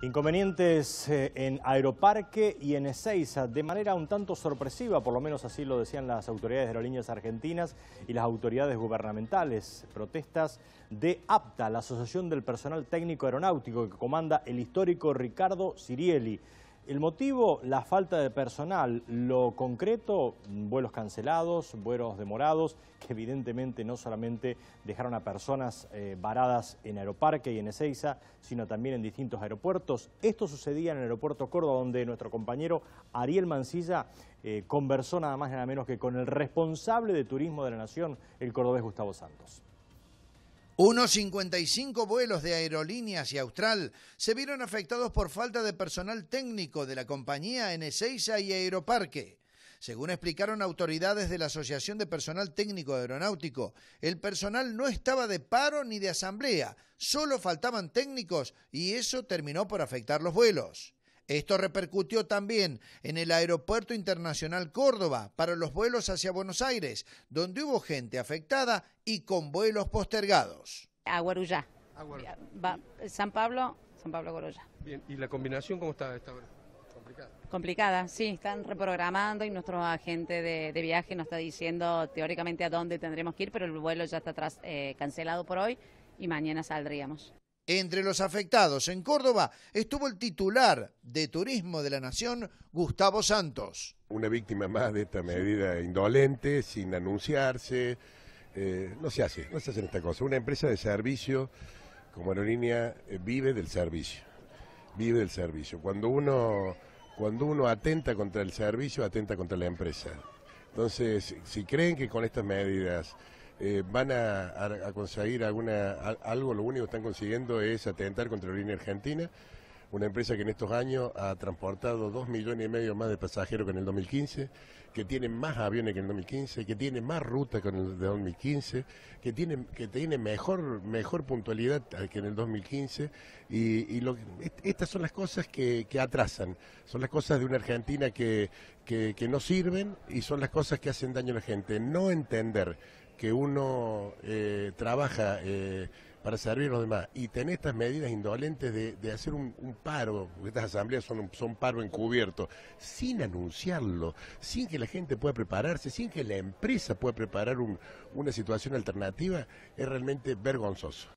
Inconvenientes eh, en Aeroparque y en Ezeiza, de manera un tanto sorpresiva, por lo menos así lo decían las autoridades de aerolíneas argentinas y las autoridades gubernamentales. Protestas de APTA, la Asociación del Personal Técnico Aeronáutico, que comanda el histórico Ricardo Sirieli. El motivo, la falta de personal. Lo concreto, vuelos cancelados, vuelos demorados, que evidentemente no solamente dejaron a personas eh, varadas en Aeroparque y en Ezeiza, sino también en distintos aeropuertos. Esto sucedía en el aeropuerto Córdoba, donde nuestro compañero Ariel Mancilla eh, conversó nada más y nada menos que con el responsable de turismo de la Nación, el cordobés Gustavo Santos. Unos 55 vuelos de aerolíneas y Austral se vieron afectados por falta de personal técnico de la compañía N6A y Aeroparque. Según explicaron autoridades de la Asociación de Personal Técnico Aeronáutico, el personal no estaba de paro ni de asamblea, solo faltaban técnicos y eso terminó por afectar los vuelos. Esto repercutió también en el Aeropuerto Internacional Córdoba para los vuelos hacia Buenos Aires, donde hubo gente afectada y con vuelos postergados. Aguarulla, San Pablo, San Pablo Bien, ¿y la combinación cómo está esta hora? Complicada. Complicada, sí, están reprogramando y nuestro agente de, viaje nos está diciendo teóricamente a dónde tendremos que ir, pero el vuelo ya está eh, cancelado por hoy y mañana saldríamos. Entre los afectados en Córdoba estuvo el titular de Turismo de la Nación, Gustavo Santos. Una víctima más de esta medida indolente, sin anunciarse. Eh, no se hace, no se hace esta cosa. Una empresa de servicio como aerolínea eh, vive del servicio, vive del servicio. Cuando uno, cuando uno atenta contra el servicio, atenta contra la empresa. Entonces, si creen que con estas medidas eh, van a, conseguir alguna algo, lo único que están consiguiendo es atentar contra la línea argentina, una empresa que en estos años ha transportado dos millones y medio más de pasajeros que en el 2015, que tiene más aviones que en el 2015, que tiene más ruta que en el 2015, que tiene, que tiene mejor, mejor puntualidad que en el 2015. Y, estas son las cosas que, atrasan, son las cosas de una Argentina que no sirven y son las cosas que hacen daño a la gente. No entender que uno eh, trabaja eh, para servir a los demás y tener estas medidas indolentes de, hacer un, paro, porque estas asambleas son, son paro encubierto, sin anunciarlo, sin que la gente pueda prepararse, sin que la empresa pueda preparar una situación alternativa, es realmente vergonzoso.